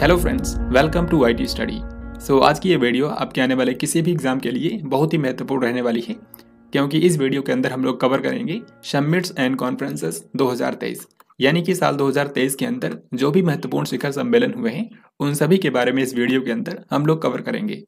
hello friends welcome to I T study so आज की ये वीडियो आपके आने वाले किसी भी एग्जाम के लिए बहुत ही महत्वपूर्ण रहने वाली है क्योंकि इस वीडियो के अंदर हम लोग कवर करेंगे समिट्स एंड कॉन्फ्रेंसेस 2023 यानी कि साल 2023 के अंदर जो भी महत्वपूर्ण शिखर सम्मेलन हुए हैं उन सभी के बारे में इस वीडियो के अंदर हम लोग कवर करेंगे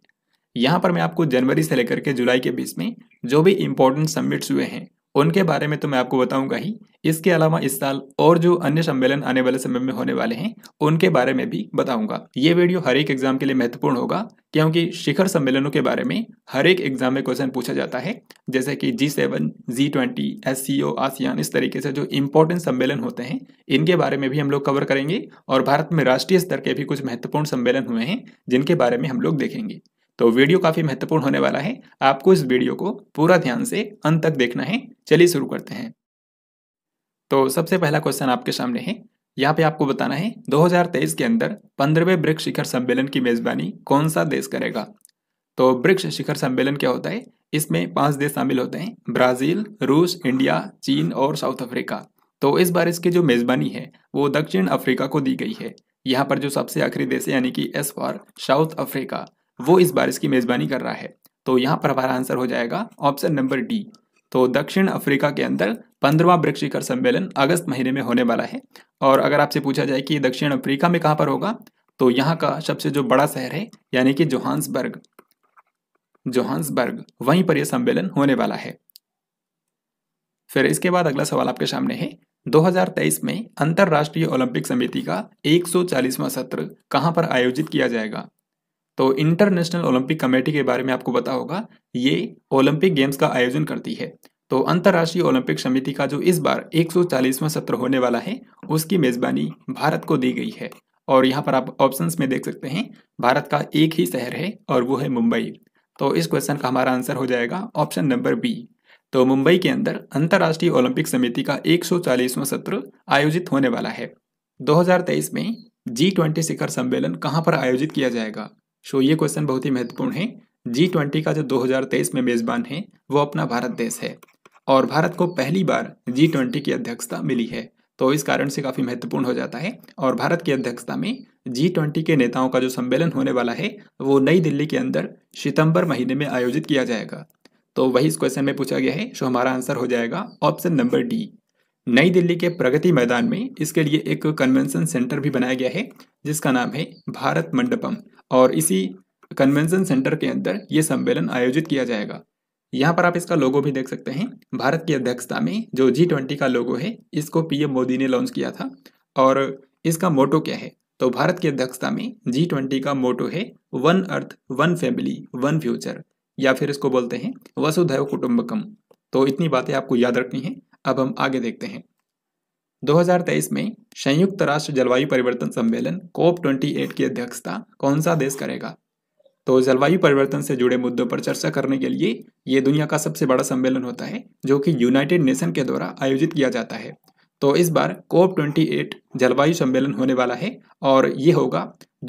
यहाँ पर मैं आपको जनवरी से लेकर के जुलाई के बीच में जो भी इम्पोर्टेंट सम्मिट्स हुए हैं उनके बारे में तो मैं आपको बताऊंगा ही इसके अलावा इस साल और जो अन्य सम्मेलन आने वाले समय में होने वाले हैं उनके बारे में भी बताऊंगा ये वीडियो हर एक एग्जाम के लिए महत्वपूर्ण होगा क्योंकि शिखर सम्मेलनों के बारे में हर एक एग्जाम में क्वेश्चन पूछा जाता है जैसे कि G seven G twenty S C O ASEAN इस तरीके से जो इम्पोर्टेंट सम्मेलन होते हैं इनके बारे में भी हम लोग कवर करेंगे और भारत में राष्ट्रीय स्तर के भी कुछ महत्वपूर्ण सम्मेलन हुए हैं जिनके बारे में हम लोग देखेंगे तो वीडियो काफ़ी महत्वपूर्ण होने वाला है आपको इस वीडियो को पूरा ध्यान से अंत तक देखना है चलिए शुरू करते हैं तो सबसे पहला क्वेश्चन आपके सामने है यहाँ पे आपको बताना है 2023 के अंदर पंद्रहवें ब्रिक्स शिखर सम्मेलन की मेजबानी कौन सा देश करेगा तो ब्रिक्स शिखर सम्मेलन क्या होता है इसमें पांच देश शामिल होते हैं ब्राज़ील रूस इंडिया चीन और साउथ अफ्रीका तो इस बार इसकी जो मेज़बानी है वो दक्षिण अफ्रीका को दी गई है यहाँ पर जो सबसे आखिरी देश है यानी कि एस फॉर साउथ अफ्रीका वो इस बारिश की मेज़बानी कर रहा है तो यहाँ पर हमारा आंसर हो जाएगा ऑप्शन नंबर डी तो दक्षिण अफ्रीका के अंदर पंद्रवा ब्रिक्स शिखर सम्मेलन अगस्त महीने में होने वाला है और अगर आपसे पूछा जाए कि दक्षिण अफ्रीका में कहाँ पर होगा तो यहाँ का सबसे जो बड़ा शहर है यानी कि जोहान्सबर्ग जोहान्सबर्ग वहीं पर यह सम्मेलन होने वाला है फिर इसके बाद अगला सवाल आपके सामने है 2023 में अंतरराष्ट्रीय ओलंपिक समिति का 140वां सत्र कहां पर आयोजित किया जाएगा तो इंटरनेशनल ओलंपिक कमेटी के बारे में आपको पता होगा ये ओलंपिक गेम्स का आयोजन करती है तो अंतर्राष्ट्रीय ओलंपिक समिति का जो इस बार 140वां सत्र होने वाला है उसकी मेज़बानी भारत को दी गई है और यहाँ पर आप ऑप्शंस में देख सकते हैं भारत का एक ही शहर है और वो है मुंबई तो इस क्वेश्चन का हमारा आंसर हो जाएगा ऑप्शन नंबर बी तो मुंबई के अंदर अंतर्राष्ट्रीय ओलंपिक समिति का 140वां सत्र आयोजित होने वाला है 2023 में जी ट्वेंटी शिखर सम्मेलन कहाँ पर आयोजित किया जाएगा सो ये क्वेश्चन बहुत ही महत्वपूर्ण है जी ट्वेंटी का जो 2023 में मेज़बान है वो अपना भारत देश है और भारत को पहली बार जी ट्वेंटी की अध्यक्षता मिली है तो इस कारण से काफ़ी महत्वपूर्ण हो जाता है और भारत की अध्यक्षता में जी ट्वेंटी के नेताओं का जो सम्मेलन होने वाला है वो नई दिल्ली के अंदर सितंबर महीने में आयोजित किया जाएगा तो वही इस क्वेश्चन में पूछा गया है सो हमारा आंसर हो जाएगा ऑप्शन नंबर डी नई दिल्ली के प्रगति मैदान में इसके लिए एक कन्वेंशन सेंटर भी बनाया गया है जिसका नाम है भारत मंडपम और इसी कन्वेंशन सेंटर के अंदर ये सम्मेलन आयोजित किया जाएगा यहाँ पर आप इसका लोगो भी देख सकते हैं भारत की अध्यक्षता में जो जी ट्वेंटी का लोगो है इसको पीएम मोदी ने लॉन्च किया था और इसका मोटो क्या है तो भारत की अध्यक्षता में जी ट्वेंटी का मोटो है one earth one family one future या फिर इसको बोलते हैं वसुधैव कुटुंबकम तो इतनी बातें आपको याद रखनी है अब हम आगे देखते हैं 2023 में संयुक्त राष्ट्र जलवायु परिवर्तन सम्मेलन कोप 28 की अध्यक्षता कौन सा देश करेगा तो जलवायु परिवर्तन से जुड़े मुद्दों पर चर्चा करने के लिए ये दुनिया का सबसे बड़ा सम्मेलन होता है जो कि यूनाइटेड नेशन के द्वारा आयोजित किया जाता है तो इस बार कोप 28 जलवायु सम्मेलन होने वाला है और ये होगा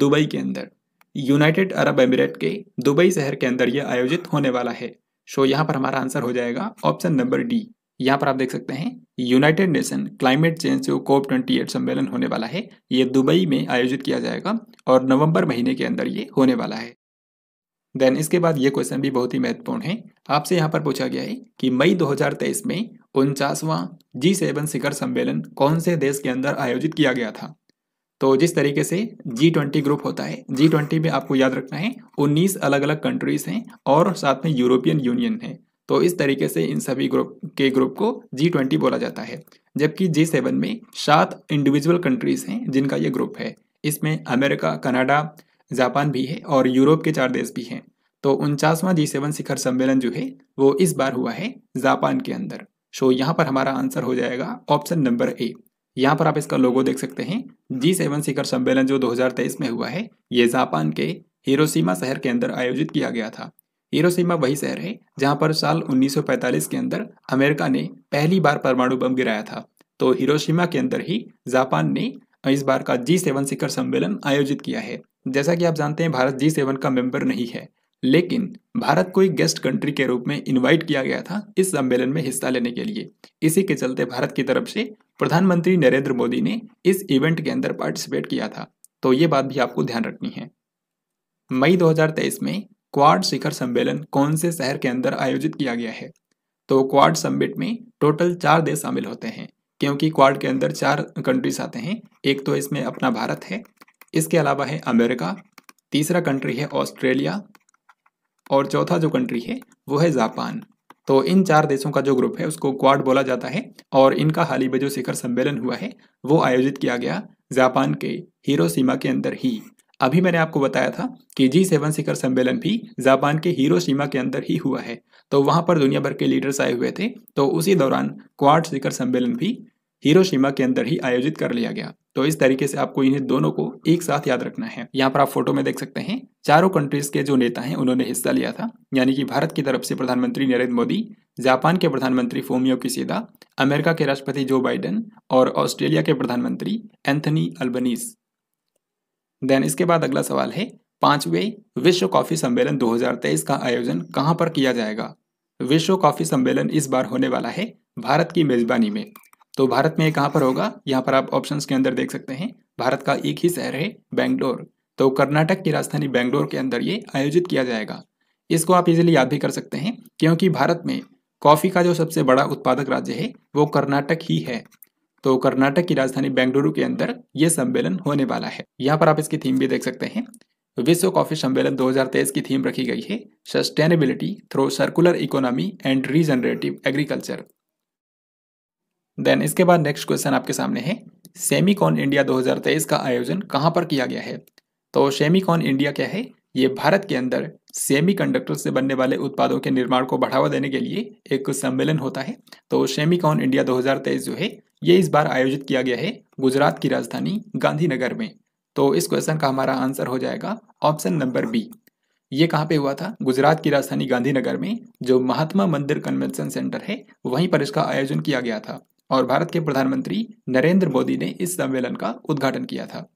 दुबई के अंदर यूनाइटेड अरब एमिरेट के दुबई शहर के अंदर यह आयोजित होने वाला है सो यहाँ पर हमारा आंसर हो जाएगा ऑप्शन नंबर डी यहाँ पर आप देख सकते हैं यूनाइटेड नेशन क्लाइमेट चेंज जो कोप ट्वेंटी एट सम्मेलन होने वाला है ये दुबई में आयोजित किया जाएगा और नवंबर महीने के अंदर ये होने वाला है देन इसके बाद ये क्वेश्चन भी बहुत ही महत्वपूर्ण है आपसे यहाँ पर पूछा गया है कि मई 2023 में उनचासवां जी सेवन शिखर सम्मेलन कौन से देश के अंदर आयोजित किया गया था तो जिस तरीके से जी ट्वेंटी ग्रुप होता है जी ट्वेंटी में आपको याद रखना है उन्नीस अलग अलग कंट्रीज हैं और साथ में यूरोपियन यूनियन है तो इस तरीके से इन सभी ग्रुप के ग्रुप को जी ट्वेंटी बोला जाता है जबकि जी सेवन में सात इंडिविजुअल कंट्रीज़ हैं जिनका ये ग्रुप है इसमें अमेरिका कनाडा जापान भी है और यूरोप के चार देश भी हैं तो उनचासवां जी सेवन शिखर सम्मेलन जो है वो इस बार हुआ है जापान के अंदर सो यहाँ पर हमारा आंसर हो जाएगा ऑप्शन नंबर ए यहाँ पर आप इसका लोगो देख सकते हैं जी सेवन शिखर सम्मेलन जो 2023 में हुआ है ये जापान के हिरोशिमा शहर के अंदर आयोजित किया गया था हिरोशिमा वही शहर है जहां पर साल 1945 के अंदर अमेरिका ने पहली बार परमाणु बम गिराया था तो हिरोशिमा के अंदर ही जापान ने इस बार का जी सेवन शिखर सम्मेलन आयोजित किया है जैसा कि आप जानते हैं भारत जी सेवन का मेंबर नहीं है लेकिन भारत को एक गेस्ट कंट्री के रूप में इनवाइट किया गया था इस सम्मेलन में हिस्सा लेने के लिए इसी के चलते भारत की तरफ से प्रधानमंत्री नरेंद्र मोदी ने इस इवेंट के अंदर पार्टिसिपेट किया था तो ये बात भी आपको ध्यान रखनी है मई 2023 में क्वाड शिखर सम्मेलन कौन से शहर के अंदर आयोजित किया गया है तो क्वाड समिट में टोटल चार देश शामिल होते हैं क्योंकि क्वाड के अंदर चार कंट्रीज आते हैं एक तो इसमें अपना भारत है इसके अलावा है अमेरिका तीसरा कंट्री है ऑस्ट्रेलिया और चौथा जो कंट्री है वो है जापान तो इन चार देशों का जो ग्रुप है उसको क्वाड बोला जाता है और इनका हाल ही में जो शिखर सम्मेलन हुआ है वो आयोजित किया गया जापान के हीरोसीमा के अंदर ही अभी मैंने आपको बताया था कि जी सेवन शिखर सम्मेलन भी जापान के हीरो सीमा के अंदर ही हुआ है तो वहां पर दुनिया भर के लीडर्स आए हुए थे तो उसी दौरान क्वाड शिखर सम्मेलन भी सीमा के अंदर ही आयोजित कर लिया गया तो इस तरीके से आपको इन्हें दोनों को एक साथ याद रखना है यहाँ पर आप फोटो में देख सकते हैं चारों कंट्रीज के जो नेता हैं उन्होंने हिस्सा लिया था यानी कि भारत की तरफ से प्रधानमंत्री नरेंद्र मोदी जापान के प्रधानमंत्री फोमियो किसीदा अमेरिका के राष्ट्रपति जो बाइडेन और ऑस्ट्रेलिया के प्रधानमंत्री एंथनी अल्बनीस देन इसके बाद अगला सवाल है पांचवें विश्व कॉफी सम्मेलन 2023 का आयोजन कहां पर किया जाएगा विश्व कॉफी सम्मेलन इस बार होने वाला है भारत की मेजबानी में तो भारत में कहां पर होगा यहाँ पर आप ऑप्शन के अंदर देख सकते हैं भारत का एक ही शहर है बैंगलोर तो कर्नाटक की राजधानी बैंगलोर के अंदर ये आयोजित किया जाएगा इसको आप इजिली याद भी कर सकते हैं क्योंकि भारत में कॉफ़ी का जो सबसे बड़ा उत्पादक राज्य है वो कर्नाटक ही है तो कर्नाटक की राजधानी बेंगलुरु के अंदर ये सम्मेलन होने वाला है यहाँ पर आप इसकी थीम भी देख सकते हैं विश्व कॉफी सम्मेलन 2023 की थीम रखी गई है sustainability through circular economy and regenerative agriculture then इसके बाद नेक्स्ट क्वेश्चन आपके सामने है सेमीकॉन इंडिया 2023 का आयोजन कहाँ पर किया गया है तो सेमीकॉन इंडिया क्या है ये भारत के अंदर सेमी से बनने वाले उत्पादों के निर्माण को बढ़ावा देने के लिए एक सम्मेलन होता है तो सेमीकॉन इंडिया दो जो है ये इस बार आयोजित किया गया है गुजरात की राजधानी गांधीनगर में तो इस क्वेश्चन का हमारा आंसर हो जाएगा ऑप्शन नंबर बी ये कहाँ पे हुआ था गुजरात की राजधानी गांधीनगर में जो महात्मा मंदिर कन्वेंशन सेंटर है वहीं पर इसका आयोजन किया गया था और भारत के प्रधानमंत्री नरेंद्र मोदी ने इस सम्मेलन का उद्घाटन किया था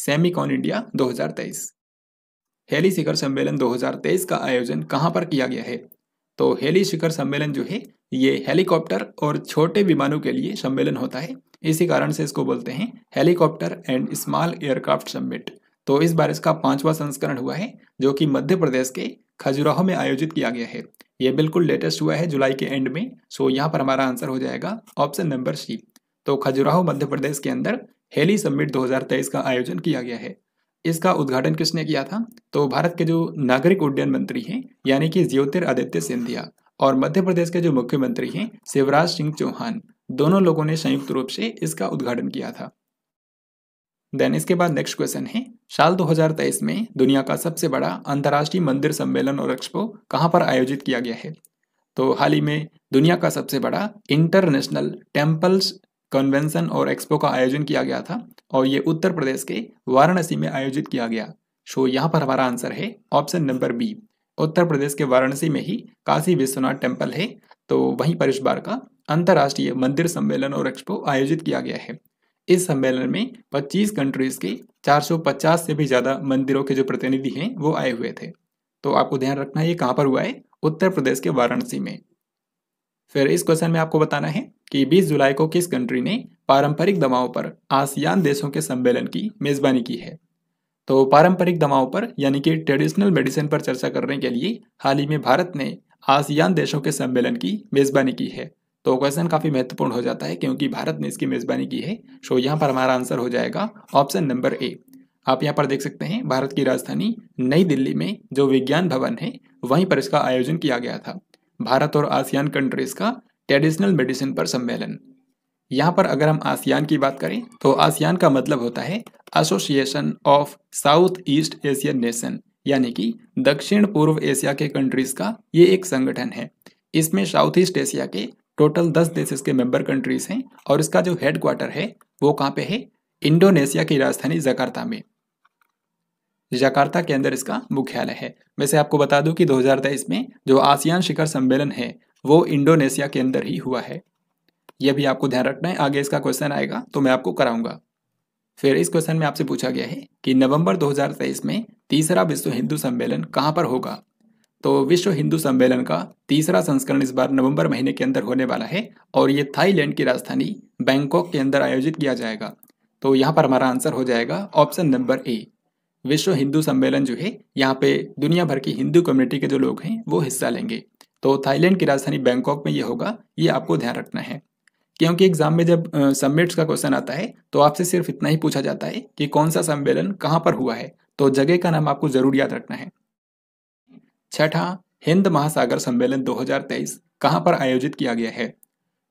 सेमी कॉन इंडिया 2023 हेली शिखर सम्मेलन 2023 का आयोजन कहाँ पर किया गया है तो हेली शिखर सम्मेलन जो है ये हेलीकॉप्टर और छोटे विमानों के लिए सम्मेलन होता है इसी कारण से इसको बोलते हैं helicopter and small aircraft summit तो इस बार इसका पांचवा संस्करण हुआ है जो कि मध्य प्रदेश के खजुराहो में आयोजित किया गया है ये बिल्कुल लेटेस्ट हुआ है जुलाई के एंड में सो यहाँ पर हमारा आंसर हो जाएगा ऑप्शन नंबर सी तो खजुराहो मध्य प्रदेश के अंदर हेली समिट 2023 का आयोजन किया गया है इसका उद्घाटन किसने किया था तो भारत के जो नागरिक उड्डयन मंत्री हैं यानी कि ज्योतिरादित्य सिंधिया और मध्य प्रदेश के जो मुख्यमंत्री हैं शिवराज सिंह चौहान दोनों लोगों ने संयुक्त रूप से इसका उद्घाटन किया था देन इसके बाद नेक्स्ट क्वेश्चन है साल 2023 में दुनिया का सबसे बड़ा अंतर्राष्ट्रीय मंदिर सम्मेलन और एक्सपो कहाँ पर आयोजित किया गया है तो हाल ही में दुनिया का सबसे बड़ा इंटरनेशनल टेम्पल्स कन्वेंशन और एक्सपो का आयोजन किया गया था और ये उत्तर प्रदेश के वाराणसी में आयोजित किया गया सो यहाँ पर हमारा आंसर है option number B Uttar Pradesh के वाराणसी में ही काशी विश्वनाथ टेम्पल है तो वहीं पर इस बार का अंतर्राष्ट्रीय मंदिर सम्मेलन और एक्सपो आयोजित किया गया है इस सम्मेलन में 25 कंट्रीज के 450 से भी ज़्यादा मंदिरों के जो प्रतिनिधि हैं वो आए हुए थे तो आपको ध्यान रखना ये कहाँ पर हुआ है उत्तर प्रदेश के वाराणसी में फिर इस क्वेश्चन में आपको बताना है कि 20 जुलाई को किस कंट्री ने पारंपरिक दवाओं पर आसियान देशों के सम्मेलन की मेजबानी की है तो पारंपरिक दवाओं पर यानी कि ट्रेडिशनल मेडिसिन पर चर्चा करने के लिए हाल ही में भारत ने आसियान देशों के सम्मेलन की मेज़बानी की है तो क्वेश्चन काफ़ी महत्वपूर्ण हो जाता है क्योंकि भारत ने इसकी मेज़बानी की है सो यहाँ पर हमारा आंसर हो जाएगा ऑप्शन नंबर ए आप यहाँ पर देख सकते हैं भारत की राजधानी नई दिल्ली में जो विज्ञान भवन है वहीं पर इसका आयोजन किया गया था भारत और आसियान कंट्रीज़ का ट्रेडिशनल मेडिसिन पर सम्मेलन यहाँ पर अगर हम आसियान की बात करें तो आसियान का मतलब होता है association of south east Asian nation यानी कि दक्षिण पूर्व एशिया के कंट्रीज का ये एक संगठन है इसमें साउथ ईस्ट एशिया के टोटल दस देश के मेंबर कंट्रीज हैं और इसका जो हेडक्वार्टर है वो कहाँ पे है इंडोनेशिया की राजधानी जकार्ता में जकार्ता के अंदर इसका मुख्यालय है वैसे आपको बता दूं कि 2023 में जो आसियान शिखर सम्मेलन है वो इंडोनेशिया के अंदर ही हुआ है यह भी आपको ध्यान रखना है आगे इसका क्वेश्चन आएगा तो मैं आपको कराऊंगा फिर इस क्वेश्चन में आपसे पूछा गया है कि नवंबर 2023 में तीसरा विश्व हिंदू सम्मेलन कहाँ पर होगा तो विश्व हिंदू सम्मेलन का तीसरा संस्करण इस बार नवंबर महीने के अंदर होने वाला है और ये थाईलैंड की राजधानी बैंकॉक के अंदर आयोजित किया जाएगा तो यहाँ पर हमारा आंसर हो जाएगा ऑप्शन नंबर ए विश्व हिंदू सम्मेलन जो है यहाँ पे दुनिया भर की हिंदू कम्युनिटी के जो लोग हैं वो हिस्सा लेंगे तो थाईलैंड की राजधानी बैंकॉक में ये होगा ये आपको ध्यान रखना है क्योंकि एग्जाम में जब सबमिट्स का क्वेश्चन आता है तो आपसे सिर्फ इतना ही पूछा जाता है कि कौन सा सम्मेलन कहाँ पर हुआ है तो जगह का नाम आपको जरूर याद रखना है छठा हिंद महासागर सम्मेलन 2023 कहाँ पर आयोजित किया गया है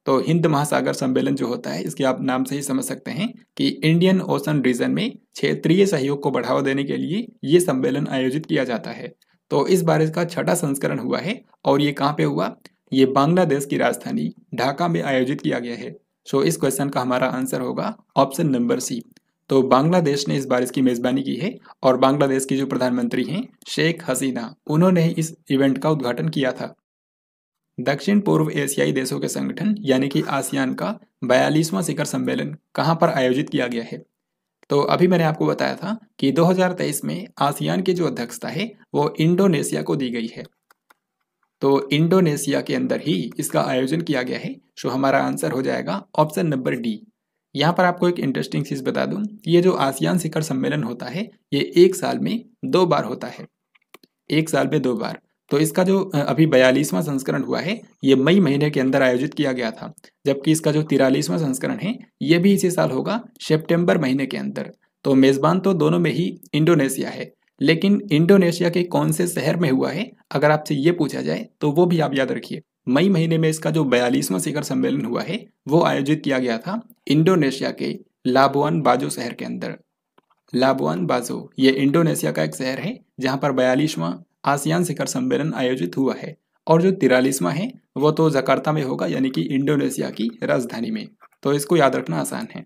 तो हिंद महासागर सम्मेलन जो होता है इसके आप नाम से ही समझ सकते हैं कि इंडियन ओशन रीजन में क्षेत्रीय सहयोग को बढ़ावा देने के लिए ये सम्मेलन आयोजित किया जाता है तो इस बार इसका छठा संस्करण हुआ है और ये कहाँ पे हुआ ये बांग्लादेश की राजधानी ढाका में आयोजित किया गया है सो इस क्वेश्चन का हमारा आंसर होगा ऑप्शन नंबर सी तो बांग्लादेश ने इस बार इसकी मेजबानी की है और बांग्लादेश की जो प्रधानमंत्री हैं शेख हसीना उन्होंने इस इवेंट का उद्घाटन किया था दक्षिण पूर्व एशियाई देशों के संगठन यानी कि आसियान का बयालीसवां शिखर सम्मेलन कहाँ पर आयोजित किया गया है तो अभी मैंने आपको बताया था कि 2023 में आसियान की जो अध्यक्षता है वो इंडोनेशिया को दी गई है तो इंडोनेशिया के अंदर ही इसका आयोजन किया गया है सो हमारा आंसर हो जाएगा ऑप्शन नंबर डी यहाँ पर आपको एक इंटरेस्टिंग चीज़ बता दूं ये जो आसियान शिखर सम्मेलन होता है ये एक साल में दो बार होता है एक साल में दो बार तो इसका जो अभी बयालीसवां संस्करण हुआ है ये मई महीने के अंदर आयोजित किया गया था जबकि इसका जो तिरालीसवां संस्करण है ये भी इसी साल होगा सेप्टेम्बर महीने के अंदर तो मेज़बान तो दोनों में ही इंडोनेशिया है लेकिन इंडोनेशिया के कौन से शहर में हुआ है अगर आपसे ये पूछा जाए तो वो भी आप याद रखिए मई महीने में इसका जो बयालीसवां शिखर सम्मेलन हुआ है वो आयोजित किया गया था इंडोनेशिया के लाबुआन बाजो शहर के अंदर लाबुआन बाजो ये इंडोनेशिया का एक शहर है जहां पर बयालीसवां आसियान शिखर सम्मेलन आयोजित हुआ है और जो तिरालीसवां है वो तो जकार्ता में होगा यानी कि इंडोनेशिया की राजधानी में तो इसको याद रखना आसान है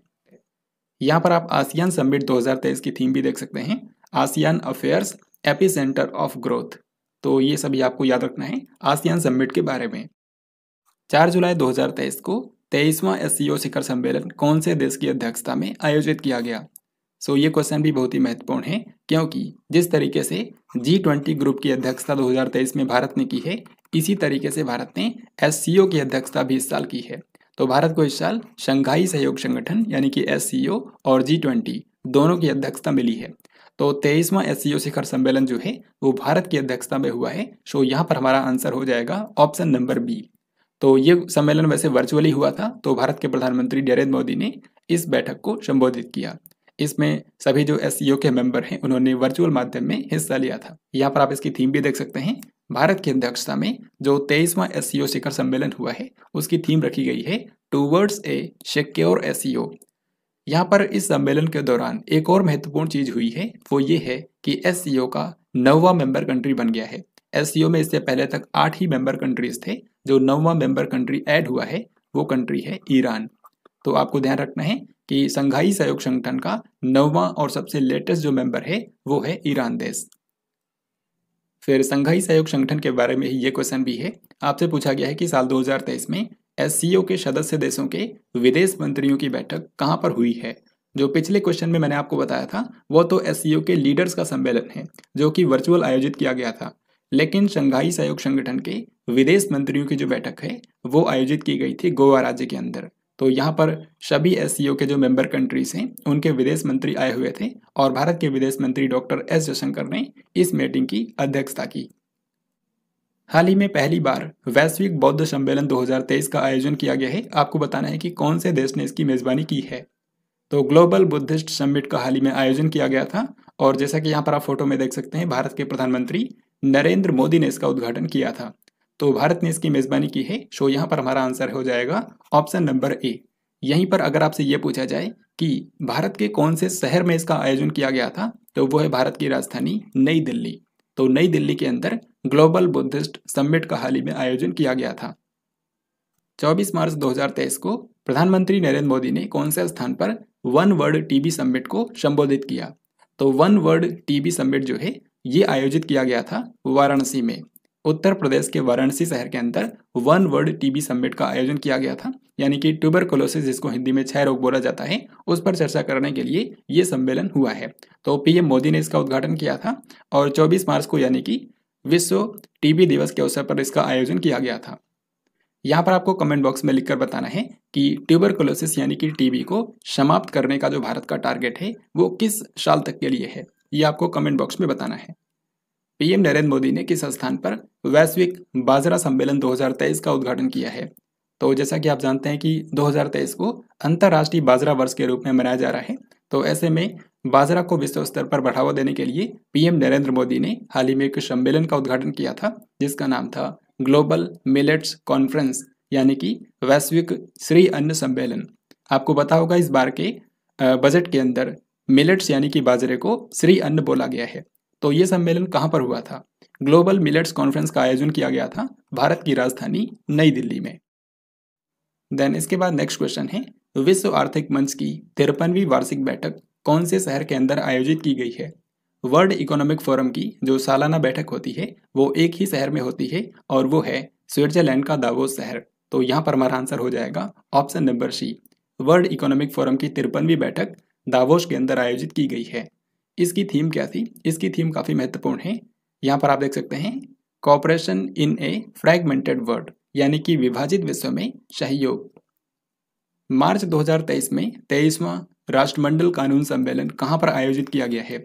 यहाँ पर आप आसियान समिट 2023 की थीम भी देख सकते हैं ASEAN affairs epicentre of growth तो ये सभी आपको याद रखना है आसियान समिट के बारे में चार जुलाई 2023 को तेईसवां एस शिखर सम्मेलन कौन से देश की अध्यक्षता में आयोजित किया गया सो ये क्वेश्चन भी बहुत ही महत्वपूर्ण है क्योंकि जिस तरीके से जी ट्वेंटी ग्रुप की अध्यक्षता 2023 में भारत ने की है इसी तरीके से भारत ने एस की अध्यक्षता भी इस साल की है तो भारत को इस साल शंघाई सहयोग संगठन यानी कि एस और जी दोनों की अध्यक्षता मिली है तो तेईसवा एस शिखर सम्मेलन जो है वो भारत की अध्यक्षता में हुआ है सो यहाँ पर हमारा आंसर हो जाएगा ऑप्शन नंबर बी तो ये सम्मेलन वैसे वर्चुअली हुआ था तो भारत के प्रधानमंत्री नरेंद्र मोदी ने इस बैठक को संबोधित किया इसमें सभी जो एस के मेंबर हैं उन्होंने वर्चुअल माध्यम में हिस्सा लिया था यहाँ पर आप इसकी थीम भी देख सकते हैं भारत की अध्यक्षता में जो तेईसवां एस शिखर सम्मेलन हुआ है उसकी थीम रखी गई है टूवर्ड्स ए सिक्योर एस यहाँ पर इस सम्मेलन के दौरान एक और महत्वपूर्ण चीज हुई है वो ये है कि एस का नौवा मेंबर कंट्री बन गया है एस में इससे पहले तक आठ ही मेंबर कंट्रीज थे जो नौवा मेंबर कंट्री ऐड हुआ है वो कंट्री है ईरान तो आपको ध्यान रखना है कि संघाई सहयोग संगठन का नौवा और सबसे लेटेस्ट जो मेंबर है वो है ईरान देश फिर संघाई सहयोग संगठन के बारे में ही ये क्वेश्चन भी है आपसे पूछा गया है कि साल 2023 में एस e के सदस्य देशों के विदेश मंत्रियों की बैठक कहाँ पर हुई है जो पिछले क्वेश्चन में मैंने आपको बताया था वो तो एस e के लीडर्स का सम्मेलन है जो कि वर्चुअल आयोजित किया गया था लेकिन शंघाई सहयोग संगठन के विदेश मंत्रियों की जो बैठक है वो आयोजित की गई थी गोवा राज्य के अंदर तो यहाँ पर सभी एस e के जो मेंबर कंट्रीज हैं उनके विदेश मंत्री आए हुए थे और भारत के विदेश मंत्री डॉक्टर एस जयशंकर ने इस मीटिंग की अध्यक्षता की हाल ही में पहली बार वैश्विक बौद्ध सम्मेलन 2023 का आयोजन किया गया है आपको बताना है कि कौन से देश ने इसकी मेज़बानी की है तो ग्लोबल बुद्धिस्ट समिट का हाल ही में आयोजन किया गया था और जैसा कि यहाँ पर आप फोटो में देख सकते हैं भारत के प्रधानमंत्री नरेंद्र मोदी ने इसका उद्घाटन किया था तो भारत ने इसकी मेज़बानी की है सो यहाँ पर हमारा आंसर हो जाएगा ऑप्शन नंबर ए यहीं पर अगर आपसे ये पूछा जाए कि भारत के कौन से शहर में इसका आयोजन किया गया था तो वो है भारत की राजधानी नई दिल्ली तो नई दिल्ली के अंदर ग्लोबल बुद्धिस्ट समिट का हाल ही में आयोजन किया गया था 24 मार्च 2023 को प्रधानमंत्री नरेंद्र मोदी ने कौन से स्थान पर वन वर्ल्ड टीबी समिट को संबोधित किया तो वन वर्ल्ड टीबी समिट जो है ये आयोजित किया गया था वाराणसी में उत्तर प्रदेश के वाराणसी शहर के अंदर वन वर्ल्ड टीबी समिट का आयोजन किया गया था यानी कि ट्यूबरकोलोसिस जिसको हिंदी में छह रोग बोला जाता है उस पर चर्चा करने के लिए ये सम्मेलन हुआ है तो पीएम मोदी ने इसका उद्घाटन किया था और 24 मार्च को यानी कि विश्व टीबी दिवस के अवसर पर इसका आयोजन किया गया था यहाँ पर आपको कमेंट बॉक्स में लिखकर बताना है कि ट्यूबर यानी कि टीबी को समाप्त करने का जो भारत का टारगेट है वो किस साल तक के लिए है ये आपको कमेंट बॉक्स में बताना है पीएम नरेंद्र मोदी ने किस स्थान पर वैश्विक बाजरा सम्मेलन 2023 का उद्घाटन किया है तो जैसा कि आप जानते हैं कि 2023 को अंतर्राष्ट्रीय बाजरा वर्ष के रूप में मनाया जा रहा है तो ऐसे में बाजरा को विश्व स्तर पर बढ़ावा देने के लिए पीएम नरेंद्र मोदी ने हाल ही में एक सम्मेलन का उद्घाटन किया था जिसका नाम था ग्लोबल मिलेट्स कॉन्फ्रेंस यानी कि वैश्विक श्री अन्न सम्मेलन आपको पता होगा इस बार के बजट के अंदर मिलेट्स यानी कि बाजरे को श्री अन्न बोला गया है तो ये सम्मेलन कहाँ पर हुआ था ग्लोबल मिलेट्स कॉन्फ्रेंस का आयोजन किया गया था भारत की राजधानी नई दिल्ली में देन इसके बाद नेक्स्ट क्वेश्चन है विश्व आर्थिक मंच की तिरपनवीं वार्षिक बैठक कौन से शहर के अंदर आयोजित की गई है वर्ल्ड इकोनॉमिक फोरम की जो सालाना बैठक होती है वो एक ही शहर में होती है और वो है स्विट्जरलैंड का दावोस शहर तो यहाँ पर हमारा आंसर हो जाएगा option number C world economic forum की तिरपनवीं बैठक दावोस के अंदर आयोजित की गई है इसकी थीम क्या थी इसकी थीम काफ़ी महत्वपूर्ण है यहाँ पर आप देख सकते हैं cooperation in a fragmented world यानी कि विभाजित विश्व में सहयोग मार्च 2023 में तेईसवा राष्ट्रमंडल कानून सम्मेलन कहाँ पर आयोजित किया गया है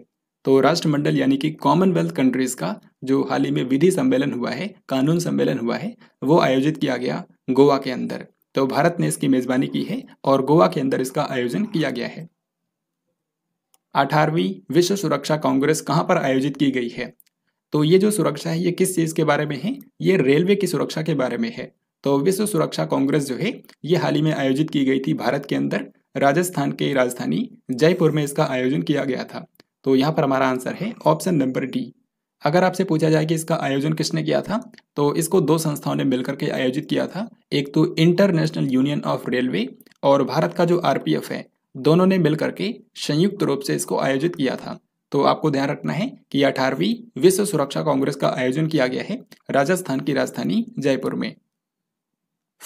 तो राष्ट्रमंडल यानी कि कॉमनवेल्थ कंट्रीज़ का जो हाल ही में विधि सम्मेलन हुआ है कानून सम्मेलन हुआ है वो आयोजित किया गया गोवा के अंदर तो भारत ने इसकी मेज़बानी की है और गोवा के अंदर इसका आयोजन किया गया है अठारहवीं विश्व सुरक्षा कांग्रेस कहाँ पर आयोजित की गई है तो ये जो सुरक्षा है ये किस चीज़ के बारे में है ये रेलवे की सुरक्षा के बारे में है तो विश्व सुरक्षा कांग्रेस जो है ये हाल ही में आयोजित की गई थी भारत के अंदर राजस्थान के राजधानी जयपुर में इसका आयोजन किया गया था तो यहाँ पर हमारा आंसर है ऑप्शन नंबर डी अगर आपसे पूछा जाए कि इसका आयोजन किसने किया था तो इसको दो संस्थाओं ने मिलकर के आयोजित किया था एक तो इंटरनेशनल यूनियन ऑफ रेलवे और भारत का जो आर है दोनों ने मिलकर के संयुक्त रूप से इसको आयोजित किया था तो आपको ध्यान रखना है कि अठारहवीं विश्व सुरक्षा कांग्रेस का आयोजन किया गया है राजस्थान की राजधानी जयपुर में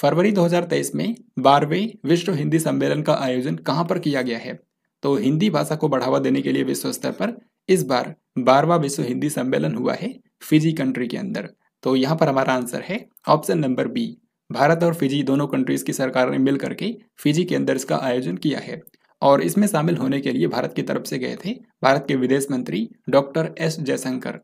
फरवरी 2023 में बारहवें विश्व हिंदी सम्मेलन का आयोजन कहां पर किया गया है तो हिंदी भाषा को बढ़ावा देने के लिए विश्व स्तर पर इस बार बारवा विश्व हिंदी सम्मेलन हुआ है फिजी कंट्री के अंदर तो यहाँ पर हमारा आंसर है ऑप्शन नंबर बी भारत और फिजी दोनों कंट्रीज की सरकार ने मिलकर के फिजी के अंदर इसका आयोजन किया है और इसमें शामिल होने के लिए भारत की तरफ से गए थे भारत के विदेश मंत्री डॉक्टर एस जयशंकर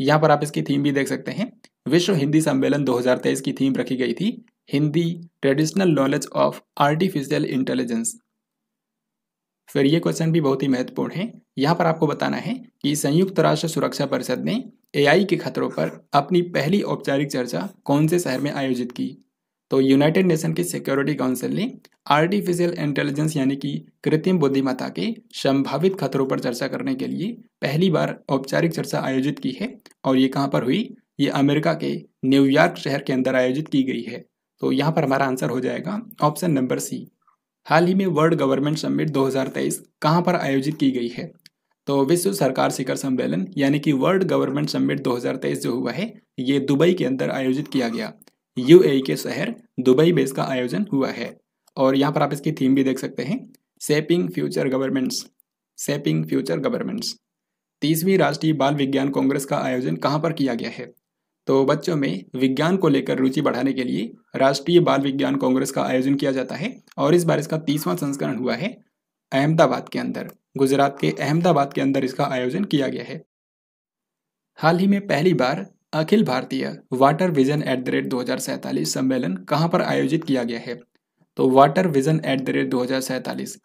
यहाँ पर आप इसकी थीम भी देख सकते हैं विश्व हिंदी सम्मेलन 2023 की थीम रखी गई थी Hindi traditional knowledge of artificial intelligence फिर ये क्वेश्चन भी बहुत ही महत्वपूर्ण है यहाँ पर आपको बताना है कि संयुक्त राष्ट्र सुरक्षा परिषद ने एआई के खतरों पर अपनी पहली औपचारिक चर्चा कौन से शहर में आयोजित की तो यूनाइटेड नेशन की सिक्योरिटी काउंसिल ने आर्टिफिशियल इंटेलिजेंस यानी कि कृत्रिम बुद्धिमत्ता के संभावित खतरों पर चर्चा करने के लिए पहली बार औपचारिक चर्चा आयोजित की है और ये कहाँ पर हुई ये अमेरिका के न्यूयॉर्क शहर के अंदर आयोजित की गई है तो यहाँ पर हमारा आंसर हो जाएगा ऑप्शन नंबर सी हाल ही में वर्ल्ड गवर्नमेंट समिट 2023 कहाँ पर आयोजित की गई है तो विश्व सरकार शिखर सम्मेलन यानी कि वर्ल्ड गवर्नमेंट समिट 2023 जो हुआ है ये दुबई के अंदर आयोजित किया गया यूएई के शहर दुबई में इसका आयोजन हुआ है और यहाँ पर आप इसकी थीम भी देख सकते हैं shaping future governments shaping future governments तीसवीं राष्ट्रीय बाल विज्ञान कांग्रेस का आयोजन कहाँ पर किया गया है तो बच्चों में विज्ञान को लेकर रुचि बढ़ाने के लिए राष्ट्रीय बाल विज्ञान कांग्रेस का आयोजन किया जाता है और इस बार इसका तीसवां संस्करण हुआ है अहमदाबाद के अंदर गुजरात के अहमदाबाद के अंदर इसका आयोजन किया गया है हाल ही में पहली बार अखिल भारतीय water vision at the rate दो सम्मेलन कहाँ पर आयोजित किया गया है तो water vision at the rate दो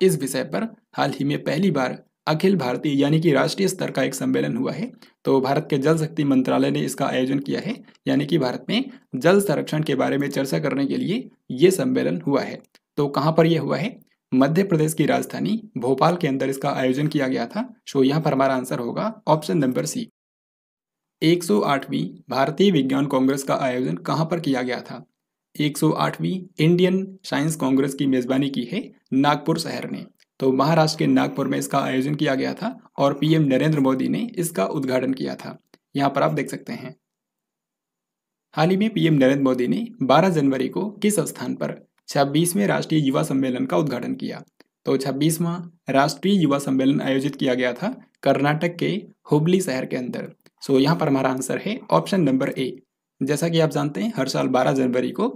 इस विषय पर हाल ही में पहली बार अखिल भारतीय यानी कि राष्ट्रीय स्तर का एक सम्मेलन हुआ है तो भारत के जल शक्ति मंत्रालय ने इसका आयोजन किया है यानी कि भारत में जल संरक्षण के बारे में चर्चा करने के लिए ये सम्मेलन हुआ है तो कहाँ पर यह हुआ है मध्य प्रदेश की राजधानी भोपाल के अंदर इसका आयोजन किया गया था सो यहाँ पर हमारा आंसर होगा ऑप्शन नंबर सी 108वीं भारतीय विज्ञान कांग्रेस का आयोजन कहाँ पर किया गया था 108वीं इंडियन साइंस कांग्रेस की मेजबानी की है नागपुर शहर ने तो महाराष्ट्र के नागपुर में इसका आयोजन किया गया था और पीएम नरेंद्र मोदी ने इसका उद्घाटन किया था यहाँ पर आप देख सकते हैं हाल ही में पीएम नरेंद्र मोदी ने 12 जनवरी को किस स्थान पर छब्बीसवें राष्ट्रीय युवा सम्मेलन का उद्घाटन किया तो छब्बीसवा राष्ट्रीय युवा सम्मेलन आयोजित किया गया था कर्नाटक के हुबली शहर के अंदर सो यहाँ पर हमारा आंसर है ऑप्शन नंबर ए जैसा कि आप जानते हैं हर साल 12 जनवरी को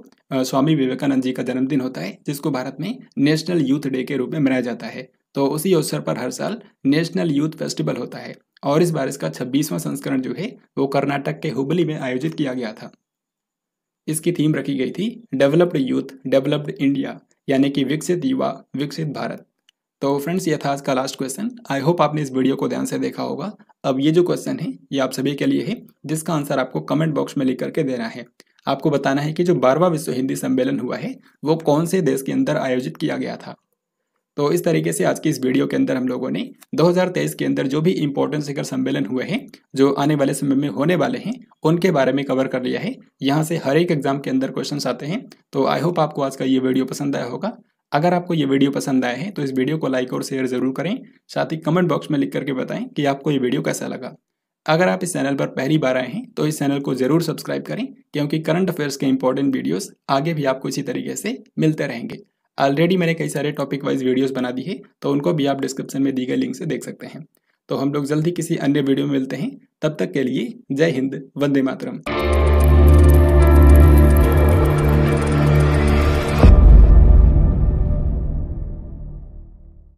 स्वामी विवेकानंद जी का जन्मदिन होता है जिसको भारत में नेशनल यूथ डे के रूप में मनाया जाता है तो उसी अवसर पर हर साल नेशनल यूथ फेस्टिवल होता है और इस बार इसका छब्बीसवां संस्करण जो है वो कर्नाटक के हुबली में आयोजित किया गया था इसकी थीम रखी गई थी डेवलप्ड यूथ डेवलप्ड इंडिया यानी कि विकसित युवा विकसित भारत तो फ्रेंड्स ये था आज का लास्ट क्वेश्चन आई होप आपने इस वीडियो को ध्यान से देखा होगा अब ये जो क्वेश्चन है ये आप सभी के लिए है जिसका आंसर आपको कमेंट बॉक्स में लिख करके देना है आपको बताना है कि जो बारवा विश्व हिंदी सम्मेलन हुआ है वो कौन से देश के अंदर आयोजित किया गया था तो इस तरीके से आज की इस वीडियो के अंदर हम लोगों ने 2023 के अंदर जो भी इम्पोर्टेंट शिखर सम्मेलन हुए हैं जो आने वाले समय में होने वाले हैं उनके बारे में कवर कर लिया है यहाँ से हर एक एग्जाम के अंदर क्वेश्चन आते हैं तो आई होप आपको आज का ये वीडियो पसंद आया होगा अगर आपको ये वीडियो पसंद आया है तो इस वीडियो को लाइक और शेयर जरूर करें साथ ही कमेंट बॉक्स में लिख करके बताएं कि आपको ये वीडियो कैसा लगा अगर आप इस चैनल पर पहली बार आए हैं तो इस चैनल को जरूर सब्सक्राइब करें क्योंकि करंट अफेयर्स के इंपॉर्टेंट वीडियोस आगे भी आपको इसी तरीके से मिलते रहेंगे ऑलरेडी मैंने कई सारे टॉपिक वाइज वीडियोस बना दी है तो उनको भी आप डिस्क्रिप्शन में दी गई लिंक से देख सकते हैं तो हम लोग जल्दी किसी अन्य वीडियो में मिलते हैं तब तक के लिए जय हिंद वंदे मातरम